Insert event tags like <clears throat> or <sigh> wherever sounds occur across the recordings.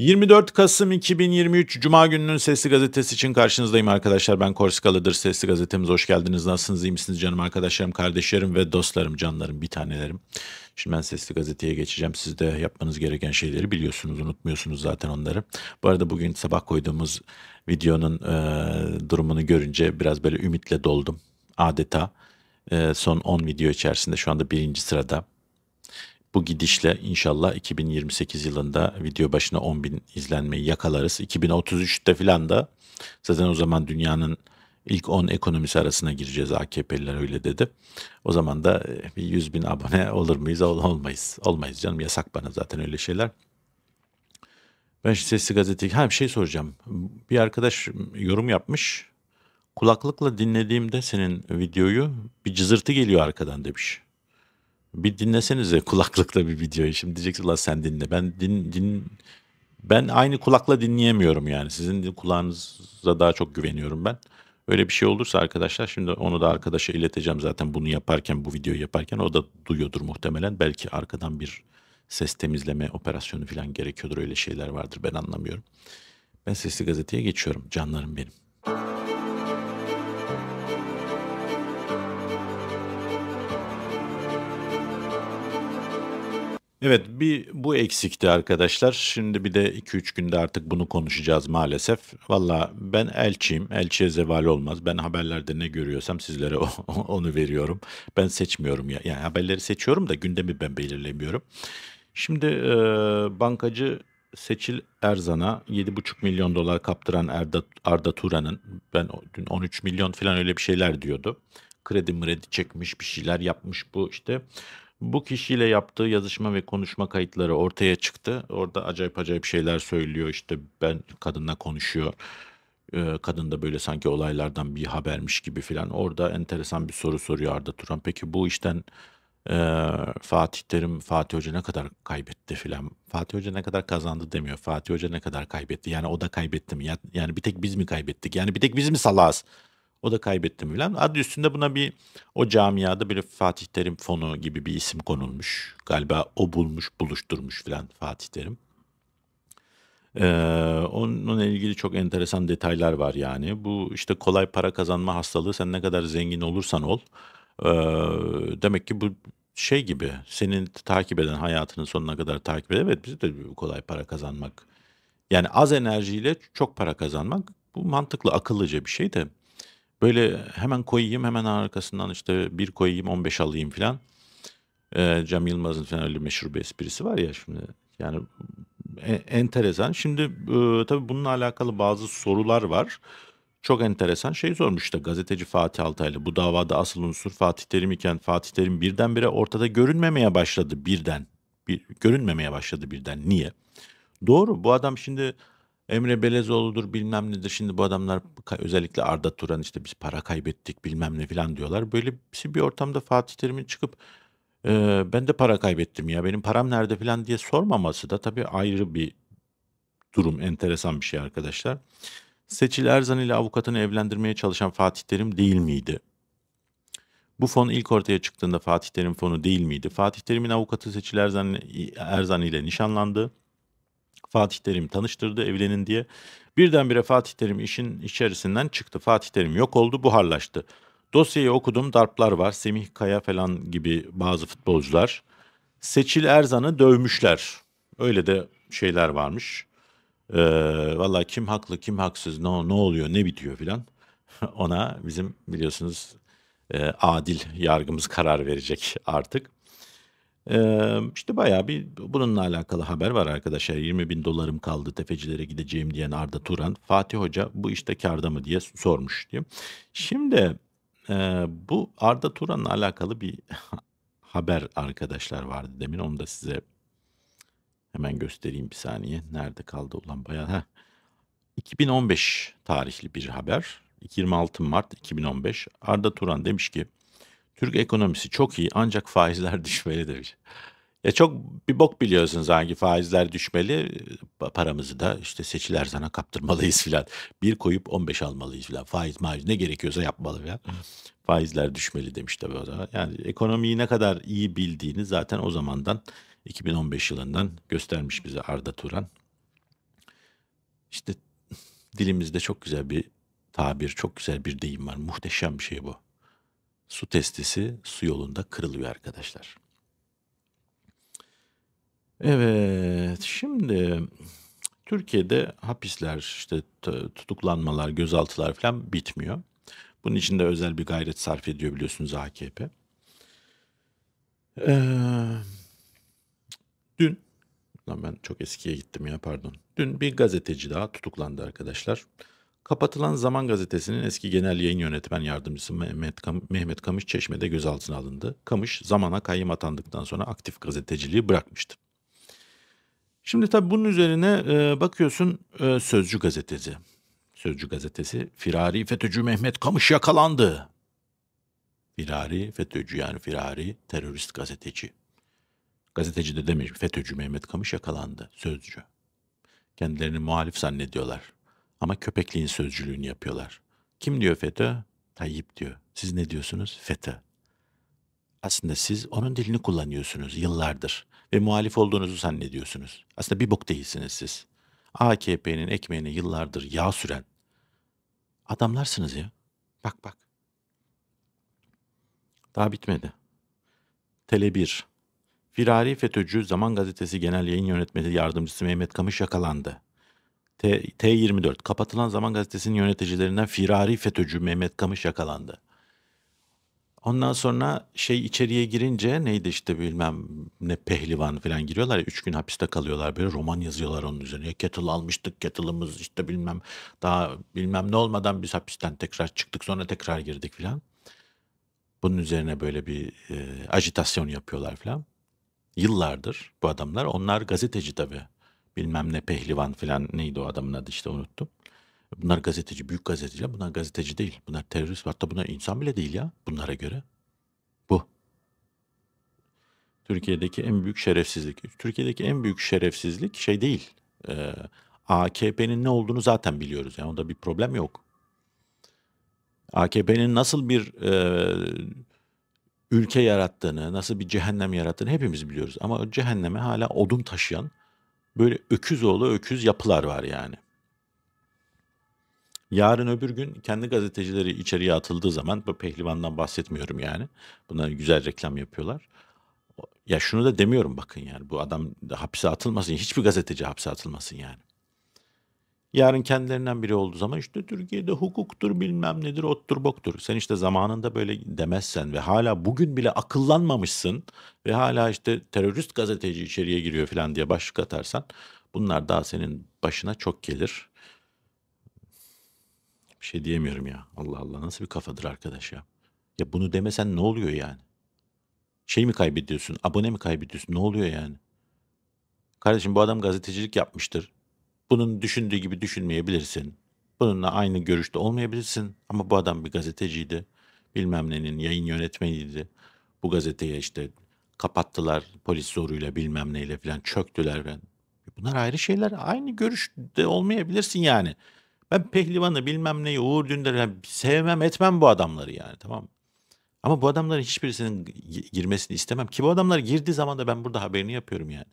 24 Kasım 2023 Cuma gününün Sesli Gazetesi için karşınızdayım arkadaşlar. Ben Korsikalı'dır. Sesli Gazetemiz hoş geldiniz. Nasılsınız? iyi misiniz canım arkadaşlarım, kardeşlerim ve dostlarım, canlarım, bir tanelerim. Şimdi ben Sesli Gazete'ye geçeceğim. Siz de yapmanız gereken şeyleri biliyorsunuz, unutmuyorsunuz zaten onları. Bu arada bugün sabah koyduğumuz videonun e, durumunu görünce biraz böyle ümitle doldum. Adeta e, son 10 video içerisinde şu anda birinci sırada. Bu gidişle inşallah 2028 yılında video başına 10 bin izlenmeyi yakalarız. 2033'te filan da zaten o zaman dünyanın ilk 10 ekonomisi arasına gireceğiz AKP'liler öyle dedi. O zaman da 100 eh, bin abone <laughs> olur muyuz Ol, olmayız. Olmayız canım yasak bana zaten öyle şeyler. Ben şimdi sesli gazeteyi ha bir şey soracağım. Bir arkadaş yorum yapmış. Kulaklıkla dinlediğimde senin videoyu bir cızırtı geliyor arkadan demiş. Bir dinlesenize kulaklıkla bir videoyu. Şimdi diyeceksin la sen dinle. Ben din, din ben aynı kulakla dinleyemiyorum yani. Sizin kulağınıza daha çok güveniyorum ben. Öyle bir şey olursa arkadaşlar şimdi onu da arkadaşa ileteceğim zaten bunu yaparken bu videoyu yaparken o da duyuyordur muhtemelen. Belki arkadan bir ses temizleme operasyonu falan gerekiyordur öyle şeyler vardır ben anlamıyorum. Ben Sesli Gazete'ye geçiyorum canlarım benim. Evet, bir bu eksikti arkadaşlar. Şimdi bir de 2-3 günde artık bunu konuşacağız maalesef. Valla ben elçiyim. Elçiye zeval olmaz. Ben haberlerde ne görüyorsam sizlere <laughs> onu veriyorum. Ben seçmiyorum ya. Yani haberleri seçiyorum da gündemi ben belirlemiyorum. Şimdi e, bankacı Seçil Erzan'a 7,5 milyon dolar kaptıran Erda, Arda Turan'ın ben o- dün 13 milyon falan öyle bir şeyler diyordu. Kredi mredi çekmiş bir şeyler yapmış bu işte. Bu kişiyle yaptığı yazışma ve konuşma kayıtları ortaya çıktı. Orada acayip acayip şeyler söylüyor. İşte ben kadınla konuşuyor. Ee, Kadın da böyle sanki olaylardan bir habermiş gibi filan. Orada enteresan bir soru soruyor Arda Turan. Peki bu işten e, Fatih Terim Fatih Hoca ne kadar kaybetti filan. Fatih Hoca ne kadar kazandı demiyor. Fatih Hoca ne kadar kaybetti. Yani o da kaybetti mi? Yani bir tek biz mi kaybettik? Yani bir tek biz mi salağız? O da kaybetti Mevlam. Adı üstünde buna bir o camiada bir Fatih Terim fonu gibi bir isim konulmuş. Galiba o bulmuş, buluşturmuş filan Fatih Terim. Ee, onunla ilgili çok enteresan detaylar var yani. Bu işte kolay para kazanma hastalığı sen ne kadar zengin olursan ol. Ee, demek ki bu şey gibi senin takip eden hayatının sonuna kadar takip eden evet biz de kolay para kazanmak. Yani az enerjiyle çok para kazanmak bu mantıklı akıllıca bir şey de Böyle hemen koyayım hemen arkasından işte bir koyayım 15 alayım filan. Ee, Cem Yılmaz'ın falan öyle meşhur bir esprisi var ya şimdi. Yani e, enteresan. Şimdi e, tabii bununla alakalı bazı sorular var. Çok enteresan şey sormuş da gazeteci Fatih Altaylı. Bu davada asıl unsur Fatih Terim iken Fatih Terim birdenbire ortada görünmemeye başladı birden. Bir, görünmemeye başladı birden. Niye? Doğru bu adam şimdi Emre Belezoğlu'dur bilmem nedir. Şimdi bu adamlar özellikle Arda Turan işte biz para kaybettik bilmem ne falan diyorlar. Böyle bir ortamda Fatih Terim'in çıkıp e, ben de para kaybettim ya benim param nerede falan diye sormaması da tabii ayrı bir durum enteresan bir şey arkadaşlar. Seçil Erzan ile avukatını evlendirmeye çalışan Fatih Terim değil miydi? Bu fon ilk ortaya çıktığında Fatih Terim fonu değil miydi? Fatih Terim'in avukatı Seçil Erzan, Erzan ile nişanlandı. Fatih Terim tanıştırdı evlenin diye. Birdenbire Fatih Terim işin içerisinden çıktı. Fatih Terim yok oldu buharlaştı. Dosyayı okudum darplar var. Semih Kaya falan gibi bazı futbolcular. Seçil Erzan'ı dövmüşler. Öyle de şeyler varmış. Ee, Valla kim haklı kim haksız ne, ne oluyor ne bitiyor filan. <laughs> Ona bizim biliyorsunuz e, adil yargımız karar verecek artık. Eee, işte bayağı bir bununla alakalı haber var arkadaşlar. 20 bin dolarım kaldı tefecilere gideceğim diyen Arda Turan. Fatih Hoca bu işte karda mı diye sormuş diyor. Şimdi bu Arda Turan'la alakalı bir <laughs> haber arkadaşlar vardı demin. Onu da size hemen göstereyim bir saniye. Nerede kaldı ulan bayağı. Heh. 2015 tarihli bir haber. 26 Mart 2015 Arda Turan demiş ki Türk ekonomisi çok iyi ancak faizler <laughs> düşmeli demiş. Ya çok bir bok biliyorsunuz hangi faizler düşmeli. Paramızı da işte seçiler sana kaptırmalıyız <laughs> filan. Bir koyup 15 almalıyız filan. Faiz maiz ne gerekiyorsa yapmalı ya. Faizler düşmeli demiş tabii o zaman. Yani ekonomiyi ne kadar iyi bildiğini zaten o zamandan 2015 yılından göstermiş bize Arda Turan. İşte <laughs> dilimizde çok güzel bir tabir, çok güzel bir deyim var. Muhteşem bir şey bu su testisi su yolunda kırılıyor arkadaşlar. Evet şimdi Türkiye'de hapisler işte tutuklanmalar gözaltılar falan bitmiyor. Bunun için de özel bir gayret sarf ediyor biliyorsunuz AKP. Ee, dün ben çok eskiye gittim ya pardon. Dün bir gazeteci daha tutuklandı Arkadaşlar Kapatılan Zaman Gazetesi'nin eski genel yayın yönetmen yardımcısı Mehmet, Kam Mehmet Kamış Çeşme'de gözaltına alındı. Kamış zamana kayyım atandıktan sonra aktif gazeteciliği bırakmıştı. Şimdi tabii bunun üzerine e, bakıyorsun e, Sözcü Gazetesi. Sözcü Gazetesi firari FETÖ'cü Mehmet Kamış yakalandı. Firari FETÖ'cü yani firari terörist gazeteci. Gazeteci de demiş FETÖ'cü Mehmet Kamış yakalandı. Sözcü. Kendilerini muhalif zannediyorlar. Ama köpekliğin sözcülüğünü yapıyorlar. Kim diyor FETÖ? Tayyip diyor. Siz ne diyorsunuz? FETÖ. Aslında siz onun dilini kullanıyorsunuz yıllardır ve muhalif olduğunuzu zannediyorsunuz. Aslında bir bok değilsiniz siz. AKP'nin ekmeğini yıllardır yağ süren adamlarsınız ya. Bak bak. Daha bitmedi. Tele 1. Firari FETÖ'cü Zaman Gazetesi Genel Yayın Yönetmeni Yardımcısı Mehmet Kamış yakalandı. T, 24 kapatılan zaman gazetesinin yöneticilerinden firari FETÖ'cü Mehmet Kamış yakalandı. Ondan sonra şey içeriye girince neydi işte bilmem ne pehlivan falan giriyorlar ya. Üç gün hapiste kalıyorlar böyle roman yazıyorlar onun üzerine. Kettle almıştık kettle'ımız işte bilmem daha bilmem ne olmadan biz hapisten tekrar çıktık sonra tekrar girdik falan. Bunun üzerine böyle bir e, ajitasyon yapıyorlar falan. Yıllardır bu adamlar onlar gazeteci tabii bilmem ne pehlivan filan neydi o adamın adı işte unuttum. Bunlar gazeteci, büyük gazeteciler. Bunlar gazeteci değil. Bunlar terörist. Hatta bunlar insan bile değil ya bunlara göre. Bu. Türkiye'deki en büyük şerefsizlik. Türkiye'deki en büyük şerefsizlik şey değil. Ee, AKP'nin ne olduğunu zaten biliyoruz. Yani onda bir problem yok. AKP'nin nasıl bir e, ülke yarattığını, nasıl bir cehennem yarattığını hepimiz biliyoruz. Ama o cehenneme hala odun taşıyan Böyle öküz oğlu öküz yapılar var yani. Yarın öbür gün kendi gazetecileri içeriye atıldığı zaman bu pehlivandan bahsetmiyorum yani. Buna güzel reklam yapıyorlar. Ya şunu da demiyorum bakın yani bu adam hapse atılmasın. Hiçbir gazeteci hapse atılmasın yani. Yarın kendilerinden biri olduğu zaman işte Türkiye'de hukuktur bilmem nedir ottur boktur. Sen işte zamanında böyle demezsen ve hala bugün bile akıllanmamışsın ve hala işte terörist gazeteci içeriye giriyor falan diye başlık atarsan bunlar daha senin başına çok gelir. Bir şey diyemiyorum ya. Allah Allah nasıl bir kafadır arkadaş ya. Ya bunu demesen ne oluyor yani? Şey mi kaybediyorsun? Abone mi kaybediyorsun? Ne oluyor yani? Kardeşim bu adam gazetecilik yapmıştır bunun düşündüğü gibi düşünmeyebilirsin. Bununla aynı görüşte olmayabilirsin ama bu adam bir gazeteciydi. Bilmem nenin yayın yönetmeniydi. Bu gazeteye işte kapattılar polis zoruyla bilmem neyle falan çöktüler. Ben. Bunlar ayrı şeyler. Aynı görüşte olmayabilirsin yani. Ben pehlivanı bilmem neyi Uğur Dündar yani sevmem etmem bu adamları yani tamam Ama bu adamların hiçbirisinin girmesini istemem ki bu adamlar girdiği zaman da ben burada haberini yapıyorum yani.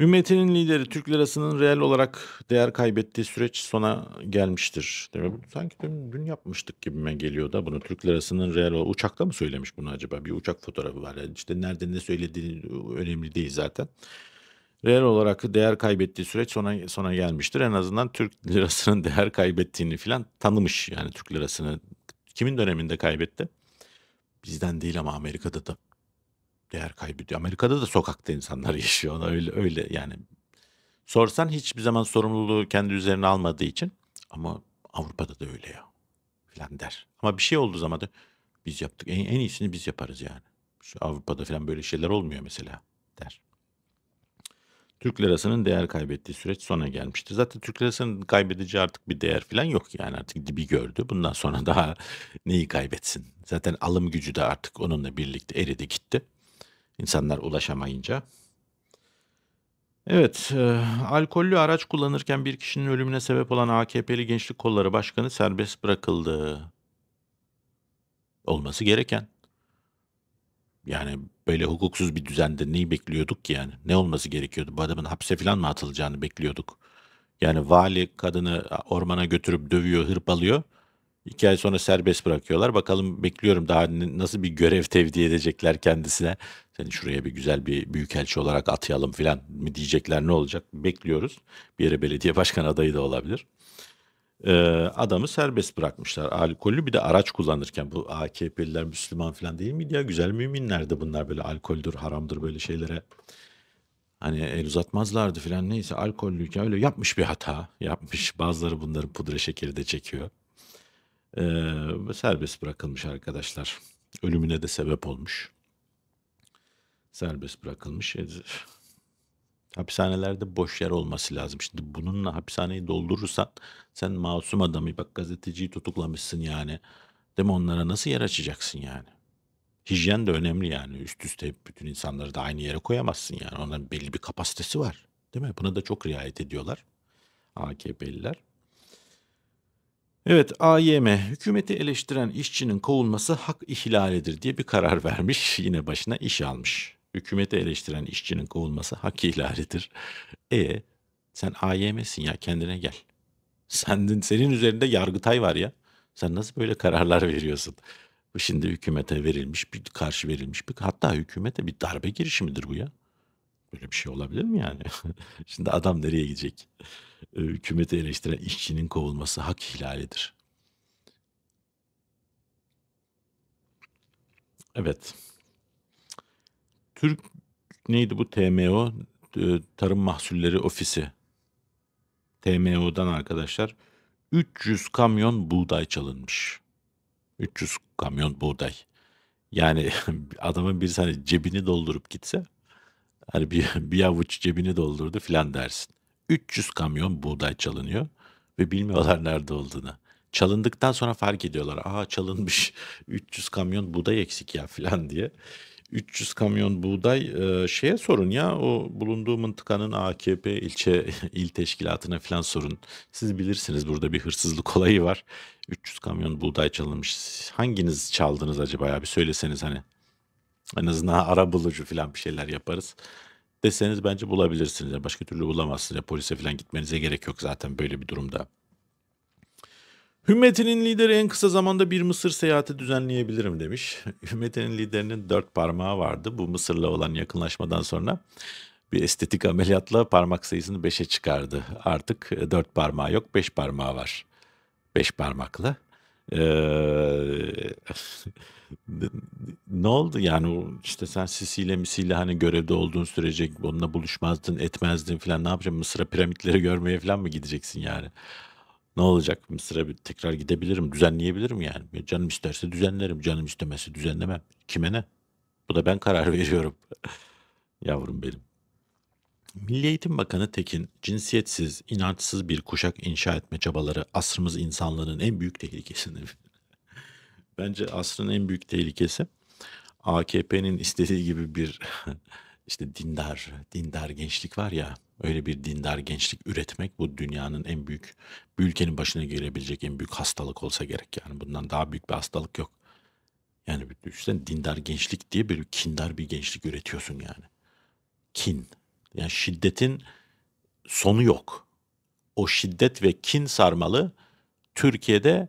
Ümmetinin lideri Türk lirasının reel olarak değer kaybettiği süreç sona gelmiştir. Değil mi? sanki dün, dün yapmıştık gibime geliyor da bunu Türk lirasının reel olarak uçakta mı söylemiş bunu acaba? Bir uçak fotoğrafı var. Yani işte nerede ne söylediği önemli değil zaten. Reel olarak değer kaybettiği süreç sona sona gelmiştir. En azından Türk <laughs> lirasının değer kaybettiğini filan tanımış yani Türk lirasını kimin döneminde kaybetti? Bizden değil ama Amerika'da da değer kaybediyor. Amerika'da da sokakta insanlar <laughs> yaşıyor. Ona öyle öyle yani sorsan hiçbir zaman sorumluluğu kendi üzerine almadığı için ama Avrupa'da da öyle ya filan der. Ama bir şey olduğu zaman da biz yaptık. En, en iyisini biz yaparız yani. Şu Avrupa'da filan böyle şeyler olmuyor mesela der. Türk lirasının değer kaybettiği süreç sona gelmişti. Zaten Türk lirasının kaybedici artık bir değer falan yok yani artık dibi gördü. Bundan sonra <laughs> daha neyi kaybetsin? Zaten alım gücü de artık onunla birlikte eridi gitti. İnsanlar ulaşamayınca. Evet, e, alkollü araç kullanırken bir kişinin ölümüne sebep olan AKP'li Gençlik Kolları Başkanı serbest bırakıldı. Olması gereken. Yani böyle hukuksuz bir düzende neyi bekliyorduk ki yani? Ne olması gerekiyordu? Bu adamın hapse falan mı atılacağını bekliyorduk? Yani vali kadını ormana götürüp dövüyor, hırpalıyor. İki ay sonra serbest bırakıyorlar. Bakalım bekliyorum daha nasıl bir görev tevdi edecekler kendisine. Seni şuraya bir güzel bir büyükelçi olarak atayalım filan mı diyecekler ne olacak bekliyoruz. Bir yere belediye başkan adayı da olabilir. Ee, adamı serbest bırakmışlar. Alkollü bir de araç kullanırken bu AKP'liler Müslüman filan değil mi ya? Güzel müminlerdi bunlar böyle alkoldür haramdır böyle şeylere. Hani el uzatmazlardı filan neyse alkollüyken öyle yapmış bir hata yapmış. Bazıları bunları pudra şekeri de çekiyor. Ee, serbest bırakılmış arkadaşlar. Ölümüne de sebep olmuş. Serbest bırakılmış. E, hapishanelerde boş yer olması lazım. Şimdi bununla hapishaneyi doldurursan sen masum adamı bak gazeteciyi tutuklamışsın yani. Değil mi onlara nasıl yer açacaksın yani? Hijyen de önemli yani. Üst üste bütün insanları da aynı yere koyamazsın yani. Onların belli bir kapasitesi var. Değil mi? Buna da çok riayet ediyorlar. AKP'liler. Evet AYM hükümeti eleştiren işçinin kovulması hak ihlalidir diye bir karar vermiş. <laughs> Yine başına iş almış. Hükümeti eleştiren işçinin kovulması hak ihlalidir. E sen AYM'sin ya kendine gel. Senin, senin üzerinde yargıtay var ya. Sen nasıl böyle kararlar veriyorsun? Bu şimdi hükümete verilmiş bir karşı verilmiş bir hatta hükümete bir darbe girişimidir bu ya. Böyle bir şey olabilir mi yani? <laughs> Şimdi adam nereye gidecek? Ee, hükümeti eleştiren işçinin kovulması hak ihlalidir. Evet. Türk neydi bu TMO? Ee, Tarım Mahsulleri Ofisi. TMO'dan arkadaşlar 300 kamyon buğday çalınmış. 300 kamyon buğday. Yani <laughs> adamın bir tane cebini doldurup gitse Hani bir, <laughs> bir avuç cebini doldurdu filan dersin. 300 kamyon buğday çalınıyor ve bilmiyorlar nerede olduğunu. Çalındıktan sonra fark ediyorlar. Aa çalınmış 300 <laughs> kamyon buğday eksik ya filan diye. 300 kamyon buğday e, şeye sorun ya o bulunduğu mıntıkanın AKP ilçe <laughs> il teşkilatına filan sorun. Siz bilirsiniz burada bir hırsızlık olayı var. 300 kamyon buğday çalınmış. Hanginiz çaldınız acaba ya bir söyleseniz hani en azından ara bulucu falan bir şeyler yaparız deseniz bence bulabilirsiniz. Yani başka türlü bulamazsınız. Yani polise falan gitmenize gerek yok zaten böyle bir durumda. Hümmetinin lideri en kısa zamanda bir Mısır seyahati düzenleyebilirim demiş. <laughs> Hümmetinin liderinin dört parmağı vardı. Bu Mısır'la olan yakınlaşmadan sonra bir estetik ameliyatla parmak sayısını beşe çıkardı. Artık e, dört parmağı yok beş parmağı var. Beş parmaklı. <laughs> ne oldu yani işte sen sisiyle misiyle hani görevde olduğun sürece onunla buluşmazdın etmezdin falan ne yapacaksın Mısır'a piramitleri görmeye falan mı gideceksin yani? Ne olacak Mısır'a bir tekrar gidebilirim düzenleyebilirim yani canım isterse düzenlerim canım istemezse düzenlemem kime ne? Bu da ben karar <laughs> veriyorum yavrum benim. Milli Eğitim Bakanı Tekin, cinsiyetsiz, inançsız bir kuşak inşa etme çabaları asrımız insanlığının en büyük tehlikesi. <laughs> Bence asrın en büyük tehlikesi AKP'nin istediği gibi bir <laughs> işte dindar, dindar gençlik var ya öyle bir dindar gençlik üretmek bu dünyanın en büyük, bir ülkenin başına gelebilecek en büyük hastalık olsa gerek yani bundan daha büyük bir hastalık yok. Yani düşünsene dindar gençlik diye bir kindar bir gençlik üretiyorsun yani. Kin, yani şiddetin sonu yok. O şiddet ve kin sarmalı Türkiye'de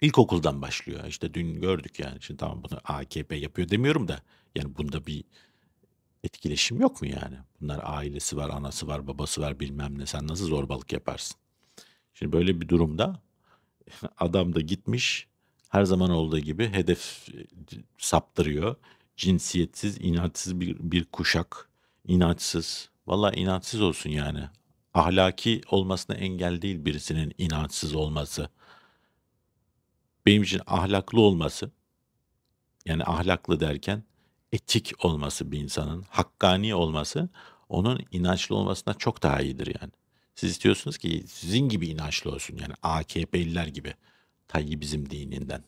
ilkokuldan başlıyor. İşte dün gördük yani. Şimdi tamam bunu AKP yapıyor demiyorum da yani bunda bir etkileşim yok mu yani? Bunlar ailesi var, anası var, babası var bilmem ne. Sen nasıl zorbalık yaparsın? Şimdi böyle bir durumda <laughs> adam da gitmiş her zaman olduğu gibi hedef e, saptırıyor. Cinsiyetsiz, inatsız bir, bir kuşak, inatsız, Valla inançsız olsun yani. Ahlaki olmasına engel değil birisinin inançsız olması. Benim için ahlaklı olması, yani ahlaklı derken etik olması bir insanın, hakkani olması onun inançlı olmasına çok daha iyidir yani. Siz istiyorsunuz ki sizin gibi inançlı olsun yani AKP'liler gibi. Tayyip bizim dininden.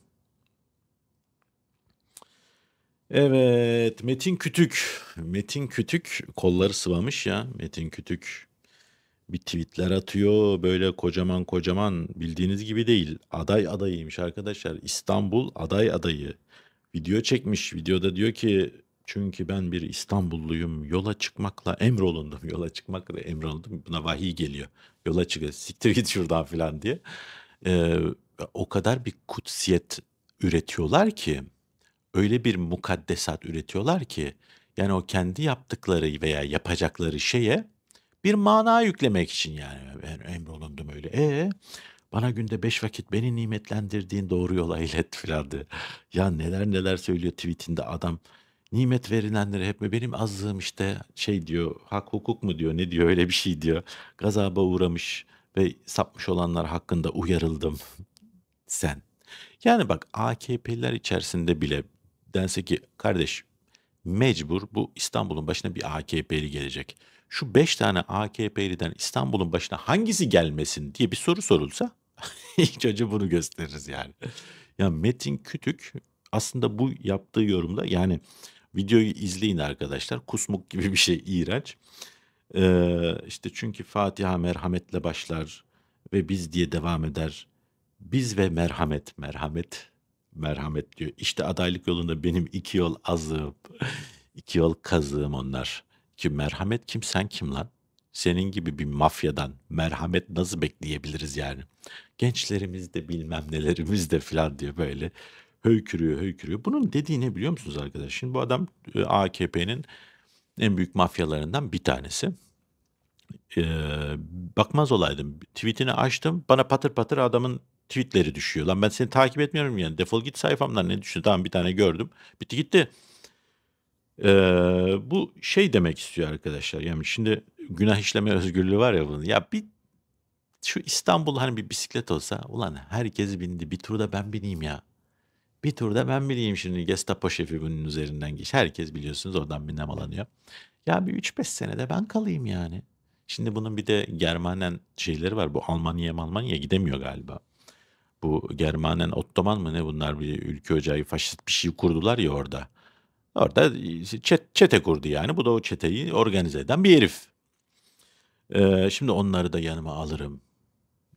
Evet Metin Kütük. Metin Kütük kolları sıvamış ya. Metin Kütük bir tweetler atıyor. Böyle kocaman kocaman bildiğiniz gibi değil. Aday adayıymış arkadaşlar. İstanbul aday adayı. Video çekmiş. Videoda diyor ki çünkü ben bir İstanbulluyum. Yola çıkmakla emrolundum. <laughs> Yola çıkmakla emrolundum. Buna vahiy geliyor. Yola çıkıyor. Siktir git şuradan filan diye. Ee, o kadar bir kutsiyet üretiyorlar ki öyle bir mukaddesat üretiyorlar ki yani o kendi yaptıkları veya yapacakları şeye bir mana yüklemek için yani ben emrolundum öyle. E bana günde beş vakit beni nimetlendirdiğin doğru yola <laughs> ilet filandı. Ya neler neler söylüyor tweetinde adam. Nimet verilenlere hep mi benim azlığım işte şey diyor hak hukuk mu diyor ne diyor öyle bir şey diyor. Gazaba uğramış ve sapmış olanlar hakkında uyarıldım. <laughs> Sen. Yani bak AKP'liler içerisinde bile dense ki kardeş mecbur bu İstanbul'un başına bir AKP'li gelecek. Şu beş tane AKP'liden İstanbul'un başına hangisi gelmesin diye bir soru sorulsa <laughs> ilk önce bunu gösteririz yani. Ya Metin Kütük aslında bu yaptığı yorumda yani videoyu izleyin arkadaşlar. Kusmuk gibi bir şey iğrenç. Ee, işte çünkü Fatiha merhametle başlar ve biz diye devam eder. Biz ve merhamet merhamet merhamet diyor. İşte adaylık yolunda benim iki yol azığım, iki yol kazığım onlar. Ki merhamet kim sen kim lan? Senin gibi bir mafyadan merhamet nasıl bekleyebiliriz yani? Gençlerimiz de bilmem nelerimiz de filan diyor böyle höykürüyor höykürüyor. Bunun dediği ne biliyor musunuz arkadaşlar? Şimdi bu adam e, AKP'nin en büyük mafyalarından bir tanesi. Ee, bakmaz olaydım. Tweetini açtım. Bana patır patır adamın tweetleri düşüyor. Lan ben seni takip etmiyorum yani defol git sayfamdan ne düşünüyorsun? Tamam bir tane gördüm bitti gitti. Ee, bu şey demek istiyor arkadaşlar. Yani şimdi günah işleme özgürlüğü var ya bunun. Ya bir şu İstanbul hani bir bisiklet olsa ulan herkes bindi bir turda ben bineyim ya. Bir turda ben bileyim şimdi Gestapo şefi bunun üzerinden geç. Herkes biliyorsunuz oradan bir nemalanıyor. Ya bir 3-5 senede ben kalayım yani. Şimdi bunun bir de Germanen şeyleri var. Bu Almanya Almanya gidemiyor galiba. Bu Germanen Ottoman mı ne bunlar bir ülke ocağı faşist bir şey kurdular ya orada. Orada çete kurdu yani. Bu da o çeteyi organize eden bir herif. Ee, şimdi onları da yanıma alırım.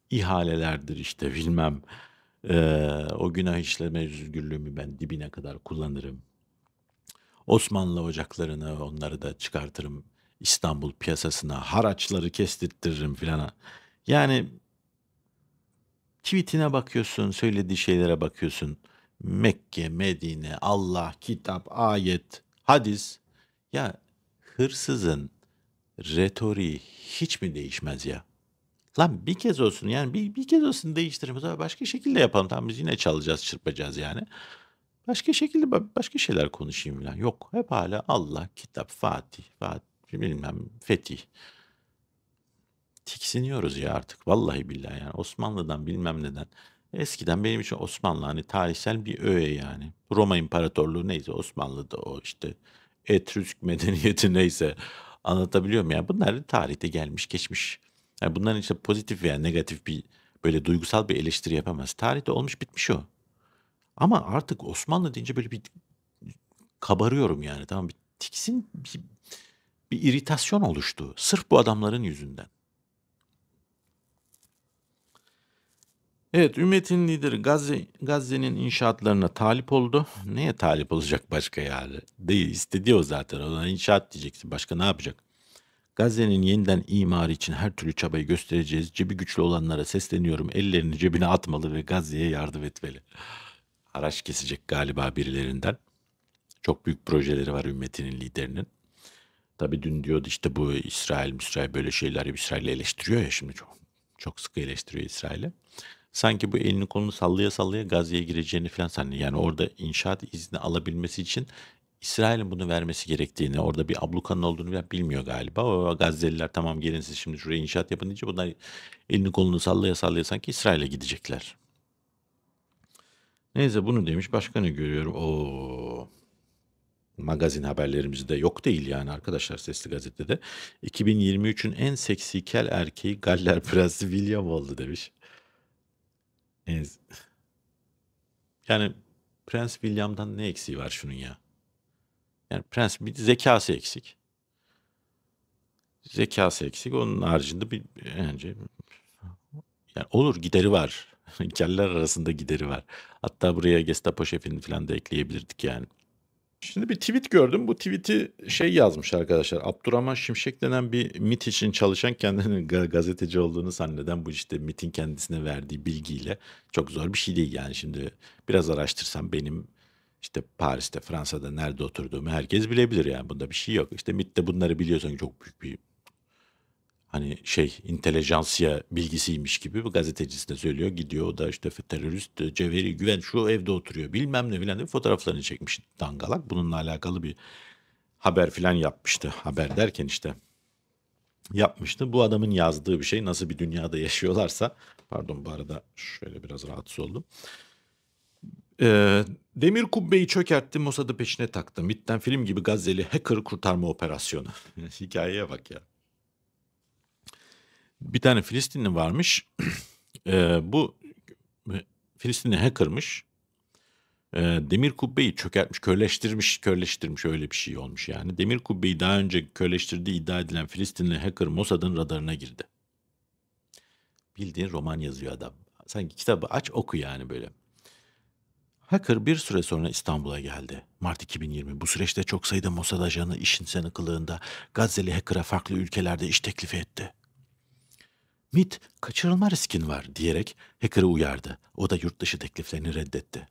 İhalelerdir işte bilmem. Ee, o günah işleme özgürlüğümü ben dibine kadar kullanırım. Osmanlı ocaklarını onları da çıkartırım. İstanbul piyasasına haraçları kestirttiririm filan. Yani tweetine bakıyorsun, söylediği şeylere bakıyorsun. Mekke, Medine, Allah, kitap, ayet, hadis. Ya hırsızın retoriği hiç mi değişmez ya? Lan bir kez olsun yani bir, bir kez olsun değiştirelim. Başka şekilde yapalım. Tamam biz yine çalacağız, çırpacağız yani. Başka şekilde başka şeyler konuşayım falan. Yok hep hala Allah, kitap, Fatih, Fatih bilmem Fetih tiksiniyoruz ya artık. Vallahi billahi yani Osmanlı'dan bilmem neden. Eskiden benim için Osmanlı hani tarihsel bir öğe yani. Roma İmparatorluğu neyse Osmanlı'da o işte Etrüsk <laughs> medeniyeti neyse anlatabiliyor muyum? Yani bunlar tarihte gelmiş geçmiş. Yani bunların işte pozitif veya negatif bir böyle duygusal bir eleştiri yapamaz. Tarihte olmuş bitmiş o. Ama artık Osmanlı deyince böyle bir kabarıyorum yani tamam bir tiksin bir, bir iritasyon oluştu. Sırf bu adamların yüzünden. Evet, ümmetin lideri Gazze Gazze'nin inşaatlarına talip oldu. Neye talip olacak başka yani? Değil, istediği o zaten. Ona inşaat diyeceksin. Başka ne yapacak? Gazze'nin yeniden imarı için her türlü çabayı göstereceğiz. Cebi güçlü olanlara sesleniyorum. Ellerini cebine atmalı ve Gazze'ye yardım etmeli. Araç kesecek galiba birilerinden. Çok büyük projeleri var ümmetin liderinin. Tabi dün diyordu işte bu İsrail, İsrail böyle şeyler İsrail'i eleştiriyor ya şimdi çok, çok sıkı eleştiriyor İsrail'i sanki bu elini kolunu sallaya sallaya Gazze'ye gireceğini falan sanıyor. Yani orada inşaat izni alabilmesi için İsrail'in bunu vermesi gerektiğini, orada bir ablukanın olduğunu bilmiyor galiba. O Gazze'liler tamam gelin siz şimdi şuraya inşaat yapın deyince bunlar elini kolunu sallaya sallaya sanki İsrail'e gidecekler. Neyse bunu demiş. Başka ne görüyorum? O magazin haberlerimizde yok değil yani arkadaşlar Sesli Gazete'de. 2023'ün en seksi kel erkeği Galler Prensi William oldu demiş. Ez. Yani Prens William'dan ne eksiği var şunun ya? Yani Prens bir zekası eksik. Zekası eksik. Onun haricinde bir bence yani olur gideri var. <laughs> Keller arasında gideri var. Hatta buraya Gestapo şefini falan da ekleyebilirdik yani. Şimdi bir tweet gördüm. Bu tweet'i şey yazmış arkadaşlar. Abdurrahman Şimşek denen bir MIT için çalışan kendini <laughs> gazeteci olduğunu zanneden bu işte MIT'in kendisine verdiği bilgiyle çok zor bir şey değil yani şimdi biraz araştırsam benim işte Paris'te, Fransa'da nerede oturduğumu herkes bilebilir yani bunda bir şey yok. İşte MIT'te bunları biliyorsan çok büyük bir hani şey intelijansiya bilgisiymiş gibi bu gazetecisi de söylüyor. Gidiyor o da işte terörist e, Cevheri Güven şu evde oturuyor bilmem ne filan diye fotoğraflarını çekmiş dangalak. Bununla alakalı bir haber filan yapmıştı. Haber derken işte yapmıştı. Bu adamın yazdığı bir şey nasıl bir dünyada <laughs> yaşıyorlarsa pardon bu arada şöyle biraz rahatsız oldum. Ee, demir kubbeyi çökertti Mossad'ı peşine taktı. MIT'ten film gibi Gazze'li hacker kurtarma operasyonu. <laughs> Hikayeye bak ya bir tane Filistinli varmış. <clears throat> e, bu Filistinli hackermış. E, demir kubbeyi çökertmiş, körleştirmiş, körleştirmiş öyle bir şey olmuş yani. Demir kubbeyi daha önce körleştirdiği iddia edilen Filistinli hacker Mossad'ın radarına girdi. Bildiğin roman yazıyor adam. Sanki kitabı aç oku yani böyle. Hacker bir süre sonra İstanbul'a geldi. Mart 2020 bu süreçte çok sayıda Mossad ajanı işin seni kılığında Gazze'li hacker'a farklı ülkelerde iş teklifi etti. MIT kaçırılma riskin var diyerek Hacker'ı uyardı. O da yurt dışı tekliflerini reddetti.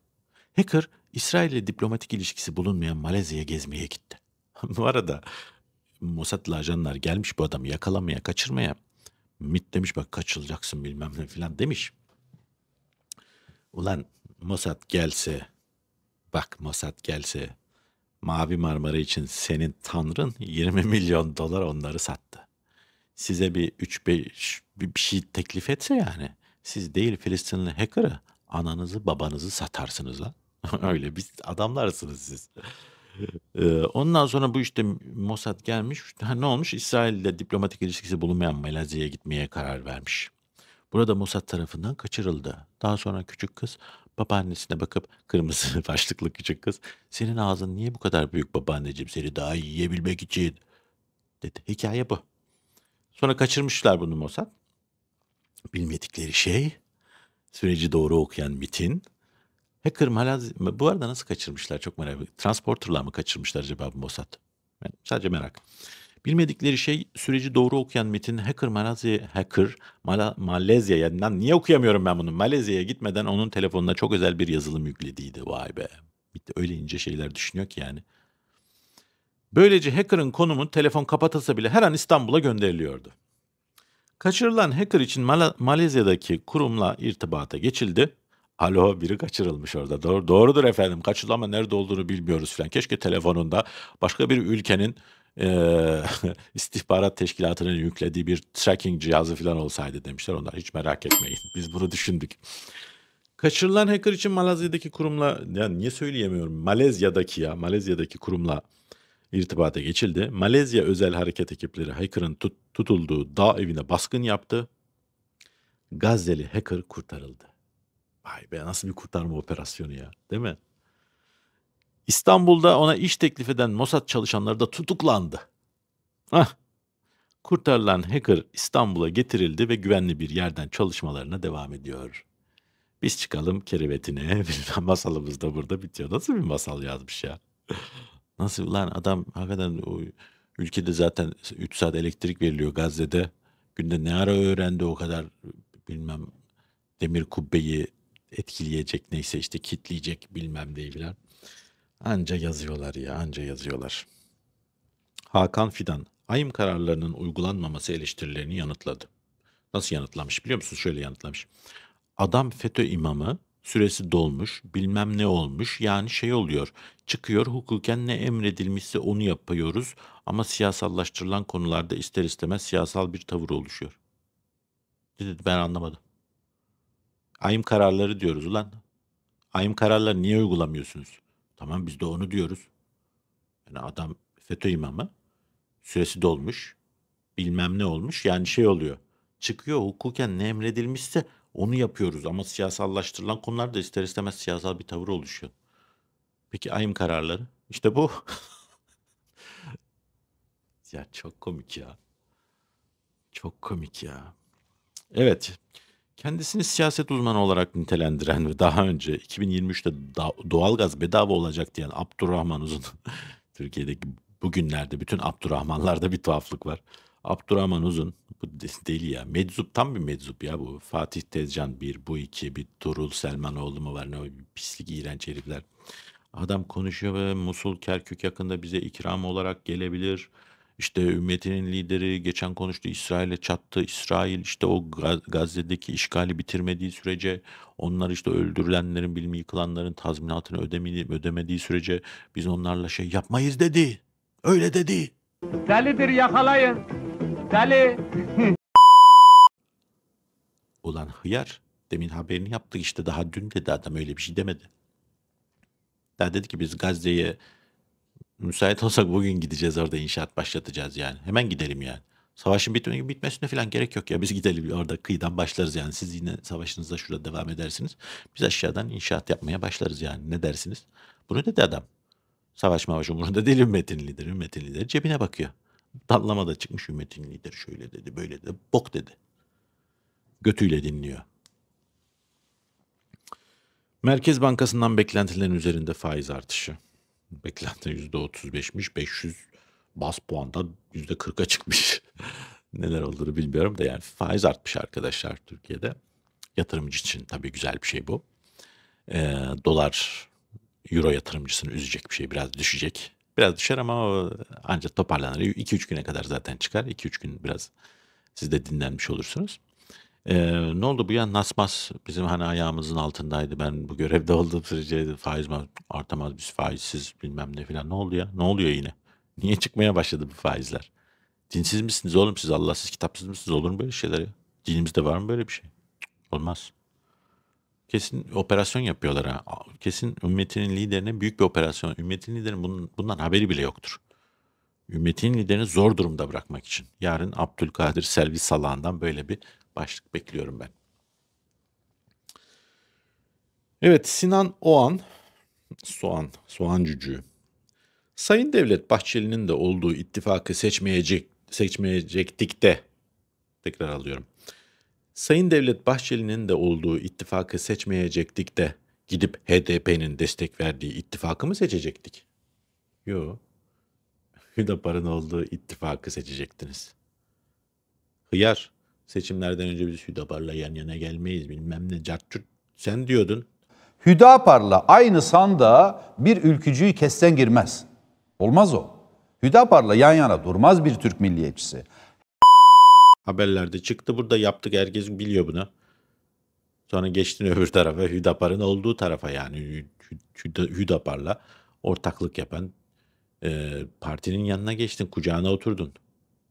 Hacker, İsrail ile diplomatik ilişkisi bulunmayan Malezya'ya gezmeye gitti. <laughs> bu arada Mossad'lı ajanlar gelmiş bu adamı yakalamaya, kaçırmaya. MIT demiş bak kaçılacaksın bilmem ne filan demiş. Ulan Mossad gelse, bak Mossad gelse Mavi Marmara için senin tanrın 20 milyon dolar onları sattı size bir 3-5 bir şey teklif etse yani siz değil Filistinli hacker'ı ananızı babanızı satarsınız lan. <laughs> Öyle biz adamlarsınız siz. Ee, ondan sonra bu işte Mossad gelmiş. Ha, ne olmuş? İsrail ile diplomatik ilişkisi bulunmayan Malezya'ya gitmeye karar vermiş. Burada Mossad tarafından kaçırıldı. Daha sonra küçük kız babaannesine bakıp kırmızı <laughs> başlıklı küçük kız senin ağzın niye bu kadar büyük babaanneciğim seni daha iyi yiyebilmek için dedi. Hikaye bu. Sonra kaçırmışlar bunu Mossad. Bilmedikleri şey süreci doğru okuyan MIT'in hacker malaz bu arada nasıl kaçırmışlar çok merak ediyorum. Transporter'la mı kaçırmışlar acaba bu Mossad? Yani sadece merak. Bilmedikleri şey süreci doğru okuyan MIT'in hacker Malezya hacker Mala, Malezya yani niye okuyamıyorum ben bunu? Malezya'ya gitmeden onun telefonuna çok özel bir yazılım yüklediydi. Vay be. MIT öyle ince şeyler düşünüyor ki yani. Böylece hacker'ın konumu telefon kapatasa bile her an İstanbul'a gönderiliyordu. Kaçırılan hacker için Mal Malezya'daki kurumla irtibata geçildi. Alo biri kaçırılmış orada. Doğru, doğrudur efendim kaçırıldı ama nerede olduğunu bilmiyoruz falan. Keşke telefonunda başka bir ülkenin e, <laughs> istihbarat teşkilatının yüklediği bir tracking cihazı falan olsaydı demişler. Onlar hiç merak etmeyin. Biz bunu düşündük. Kaçırılan hacker için Malezya'daki kurumla yani niye söyleyemiyorum? Malezya'daki ya Malezya'daki kurumla irtibata geçildi. Malezya özel hareket ekipleri hacker'ın tut, tutulduğu dağ evine baskın yaptı. Gazze'li hacker kurtarıldı. Vay be nasıl bir kurtarma operasyonu ya değil mi? İstanbul'da ona iş teklif eden Mossad çalışanları da tutuklandı. Hah. Kurtarılan hacker İstanbul'a getirildi ve güvenli bir yerden çalışmalarına devam ediyor. Biz çıkalım kerevetine. <laughs> Masalımız da burada bitiyor. Nasıl bir masal yazmış ya? Nasıl lan adam hakikaten o ülkede zaten 3 saat elektrik veriliyor Gazze'de. Günde ne ara öğrendi o kadar bilmem demir kubbeyi etkileyecek neyse işte kitleyecek bilmem neyi filan. Anca yazıyorlar ya anca yazıyorlar. Hakan Fidan ayım kararlarının uygulanmaması eleştirilerini yanıtladı. Nasıl yanıtlamış biliyor musunuz? Şöyle yanıtlamış. Adam FETÖ imamı süresi dolmuş, bilmem ne olmuş. Yani şey oluyor, çıkıyor hukuken ne emredilmişse onu yapıyoruz ama siyasallaştırılan konularda ister istemez siyasal bir tavır oluşuyor. Dedi ben anlamadım. Ayım kararları diyoruz ulan. Ayım kararları niye uygulamıyorsunuz? Tamam biz de onu diyoruz. Yani adam FETÖ imamı süresi dolmuş bilmem ne olmuş yani şey oluyor. Çıkıyor hukuken ne emredilmişse onu yapıyoruz ama siyasallaştırılan konular da ister istemez siyasal bir tavır oluşuyor. Peki ayım kararları? İşte bu. <laughs> ya çok komik ya. Çok komik ya. Evet. Kendisini siyaset uzmanı olarak nitelendiren ve daha önce 2023'te doğalgaz bedava olacak diyen Abdurrahman Uzun. <laughs> Türkiye'deki bugünlerde bütün Abdurrahmanlarda bir tuhaflık var. Abdurrahman Uzun bu deli ya. Meczup tam bir meczup ya bu. Fatih Tezcan bir, bu iki, bir Turul Selmanoğlu mu var? Ne o pislik iğrenç herifler. Adam konuşuyor ve Musul Kerkük yakında bize ikram olarak gelebilir. İşte ümmetinin lideri geçen konuştu İsrail'e çattı. İsrail işte o Gazze'deki işgali bitirmediği sürece onlar işte öldürülenlerin bilmi yıkılanların tazminatını ödemediği, ödemediği sürece biz onlarla şey yapmayız dedi. Öyle dedi. Delidir yakalayın. Deli. Ulan hıyar. Demin haberini yaptık işte daha dün dedi adam öyle bir şey demedi. Daha dedi ki biz Gazze'ye müsait olsak bugün gideceğiz orada inşaat başlatacağız yani. Hemen gidelim yani. Savaşın bitme, bitmesine falan gerek yok ya. Biz gidelim orada kıyıdan başlarız yani. Siz yine savaşınızda şurada devam edersiniz. Biz aşağıdan inşaat yapmaya başlarız yani. Ne dersiniz? Bunu dedi adam. Savaş mavaş umurunda değil ümmetin lideri. Ümmetin lideri cebine bakıyor. Darlama da çıkmış ümmetin lideri şöyle dedi böyle dedi bok dedi. Götüyle dinliyor. Merkez Bankası'ndan beklentilerin üzerinde faiz artışı. Beklenti %35'miş 500 bas puanda %40'a çıkmış. <laughs> Neler olduğunu bilmiyorum da yani faiz artmış arkadaşlar Türkiye'de. Yatırımcı için tabii güzel bir şey bu. Ee, dolar euro yatırımcısını üzecek bir şey biraz düşecek. Biraz düşer ama o ancak toparlanır. 2-3 güne kadar zaten çıkar. 2-3 gün biraz siz de dinlenmiş olursunuz. Ee, ne oldu bu ya Nasmas bizim hani ayağımızın altındaydı ben bu görevde olduğum sürece faiz mi artamaz biz faizsiz bilmem ne filan ne oldu ya ne oluyor yine niye çıkmaya başladı bu faizler dinsiz misiniz oğlum siz Allahsız kitapsız mısınız olur mu böyle şeyler ya dinimizde var mı böyle bir şey olmaz kesin operasyon yapıyorlar ha. Kesin ümmetinin liderine büyük bir operasyon. Ümmetin liderinin bunun, bundan haberi bile yoktur. Ümmetin liderini zor durumda bırakmak için. Yarın Abdülkadir Servis Salağ'ından böyle bir başlık bekliyorum ben. Evet Sinan Oğan, Soğan, Soğan Cücüğü. Sayın Devlet Bahçeli'nin de olduğu ittifakı seçmeyecek, seçmeyecektik de tekrar alıyorum. Sayın Devlet Bahçeli'nin de olduğu ittifakı seçmeyecektik de gidip HDP'nin destek verdiği ittifakı mı seçecektik? Yo. Hüdapar'ın olduğu ittifakı seçecektiniz. Hıyar. Seçimlerden önce biz Hüdapar'la yan yana gelmeyiz bilmem ne cartçut. Sen diyordun. Hüdapar'la aynı sanda bir ülkücüyü kesten girmez. Olmaz o. Hüdapar'la yan yana durmaz bir Türk milliyetçisi haberlerde çıktı. Burada yaptık herkes biliyor bunu. Sonra geçtin öbür tarafa Hüdapar'ın olduğu tarafa yani Hüdapar'la ortaklık yapan e, partinin yanına geçtin kucağına oturdun.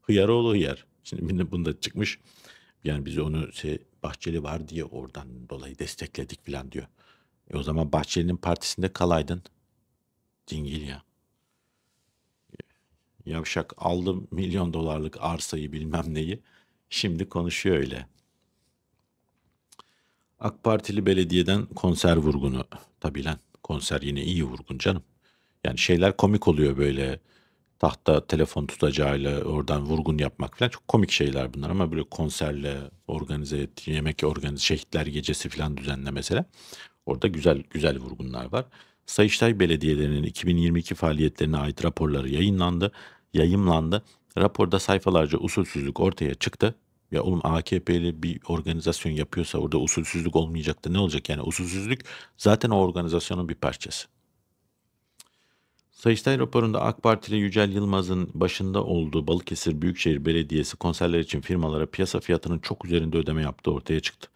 hıyar oğlu hıyar. Şimdi bunda çıkmış yani biz onu şey, Bahçeli var diye oradan dolayı destekledik falan diyor. E o zaman Bahçeli'nin partisinde kalaydın. Dingil ya. Yavşak aldım milyon dolarlık arsayı bilmem neyi. Şimdi konuşuyor öyle. AK Partili belediyeden konser vurgunu. Tabi lan konser yine iyi vurgun canım. Yani şeyler komik oluyor böyle tahta telefon tutacağıyla oradan vurgun yapmak falan çok komik şeyler bunlar ama böyle konserle organize etti yemek organize şehitler gecesi falan düzenle mesela. Orada güzel güzel vurgunlar var. Sayıştay belediyelerinin 2022 faaliyetlerine ait raporları yayınlandı, yayımlandı. Raporda sayfalarca usulsüzlük ortaya çıktı. Ya oğlum AKP'li bir organizasyon yapıyorsa orada usulsüzlük olmayacaktı. ne olacak? Yani usulsüzlük zaten o organizasyonun bir parçası. Sayıştay raporunda AK Partili Yücel Yılmaz'ın başında olduğu Balıkesir Büyükşehir Belediyesi konserler için firmalara piyasa fiyatının çok üzerinde ödeme yaptığı ortaya çıktı.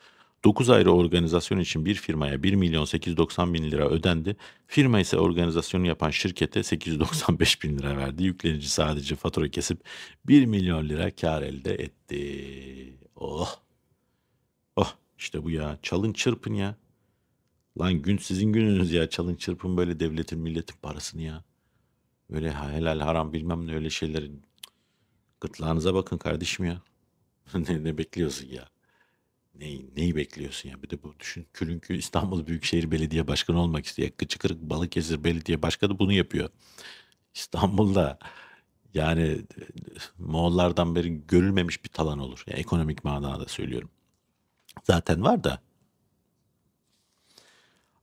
9 ayrı organizasyon için bir firmaya 1 milyon 890 bin lira ödendi. Firma ise organizasyonu yapan şirkete 895 bin lira verdi. Yüklenici sadece fatura kesip 1 milyon lira kar elde etti. Oh. Oh işte bu ya. Çalın çırpın ya. Lan gün sizin gününüz ya. Çalın çırpın böyle devletin milletin parasını ya. Öyle helal haram bilmem ne öyle şeylerin. Gırtlağınıza bakın kardeşim ya. <laughs> ne, ne bekliyorsun ya? Neyi, neyi bekliyorsun ya? Bir de bu düşün. Külünkü İstanbul Büyükşehir Belediye Başkanı olmak istiyor. Kıçı kırık Balıkesir Belediye Başkanı bunu yapıyor. İstanbul'da yani e, Moğollardan beri görülmemiş bir talan olur. Yani ekonomik manada söylüyorum. Zaten var da.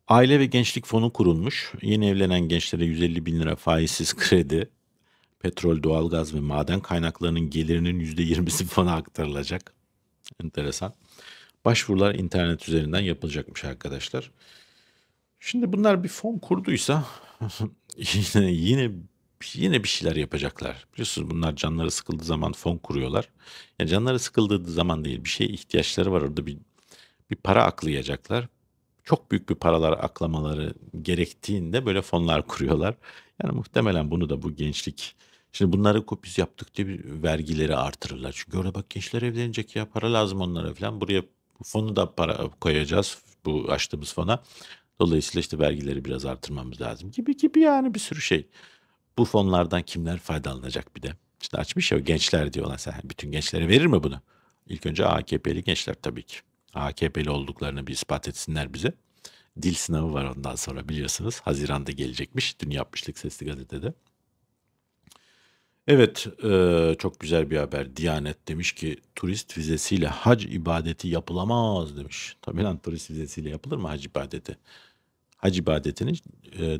Aile ve Gençlik Fonu kurulmuş. Yeni evlenen gençlere 150 bin lira faizsiz kredi, petrol, doğalgaz ve maden kaynaklarının gelirinin %20'si fona aktarılacak. Enteresan. Başvurular internet üzerinden yapılacakmış arkadaşlar. Şimdi bunlar bir fon kurduysa <laughs> yine yine yine bir şeyler yapacaklar. Biliyorsunuz bunlar canları sıkıldığı zaman fon kuruyorlar. Yani canları sıkıldığı zaman değil bir şey ihtiyaçları var orada bir bir para aklayacaklar. Çok büyük bir paralar aklamaları gerektiğinde böyle fonlar <laughs> kuruyorlar. Yani muhtemelen bunu da bu gençlik Şimdi bunları biz yaptık diye vergileri artırırlar. Çünkü öyle bak gençler evlenecek ya para lazım onlara falan. Buraya fonu da para koyacağız bu açtığımız fona. Dolayısıyla işte vergileri biraz artırmamız lazım gibi gibi yani bir sürü şey. Bu fonlardan kimler faydalanacak bir de? İşte açmış ya gençler diyorlar sen bütün gençlere verir mi bunu? İlk önce AKP'li gençler tabii ki. AKP'li olduklarını bir ispat etsinler bize. Dil sınavı var ondan sonra biliyorsunuz. Haziran'da gelecekmiş. Dün yapmıştık Sesli Gazete'de. Evet, çok güzel bir haber. Diyanet demiş ki turist vizesiyle hac ibadeti yapılamaz demiş. Tabii lan turist vizesiyle yapılır mı hac ibadeti? Hac ibadetini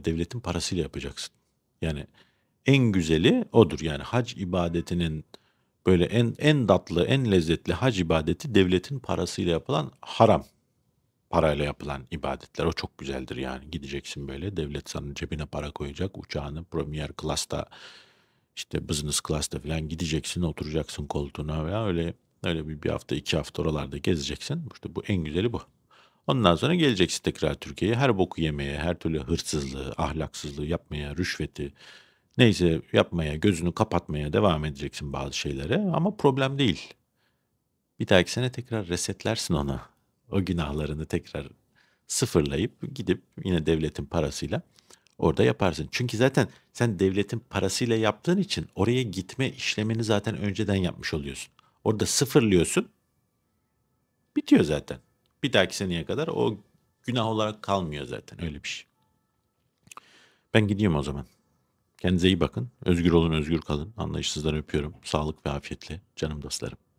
devletin parasıyla yapacaksın. Yani en güzeli odur. Yani hac ibadetinin böyle en en tatlı, en lezzetli hac ibadeti devletin parasıyla yapılan haram. Parayla yapılan ibadetler o çok güzeldir yani. Gideceksin böyle devlet sana cebine para koyacak. Uçağını premier class'ta işte business class'ta falan gideceksin oturacaksın koltuğuna veya öyle öyle bir, bir hafta iki hafta oralarda gezeceksin. İşte bu en güzeli bu. Ondan sonra geleceksin tekrar Türkiye'ye her boku yemeye, her türlü hırsızlığı, ahlaksızlığı yapmaya, rüşveti neyse yapmaya, gözünü kapatmaya devam edeceksin bazı şeylere ama problem değil. Bir dahaki sene tekrar resetlersin ona. O günahlarını tekrar sıfırlayıp gidip yine devletin parasıyla Orada yaparsın. Çünkü zaten sen devletin parasıyla yaptığın için oraya gitme işlemini zaten önceden yapmış oluyorsun. Orada sıfırlıyorsun. Bitiyor zaten. Bir dahaki seneye kadar o günah olarak kalmıyor zaten öyle bir şey. Ben gidiyorum o zaman. Kendinize iyi bakın. Özgür olun, özgür kalın. Anlayışsızdan öpüyorum. Sağlık ve afiyetle canım dostlarım.